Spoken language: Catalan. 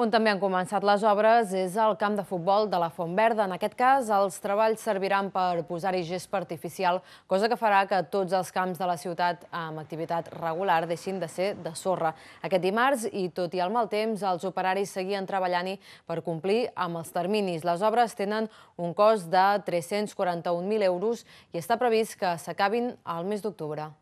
On també han començat les obres és el camp de futbol de la Font Verda. En aquest cas, els treballs serviran per posar-hi gespa artificial, cosa que farà que tots els camps de la ciutat amb activitat regular deixin de ser de sorra. Aquest dimarts, i tot i el mal temps, els operaris seguien treballant-hi per complir amb els terminis. Les obres tenen un cost de 341.000 euros i està previst que s'acabin al mes d'octubre.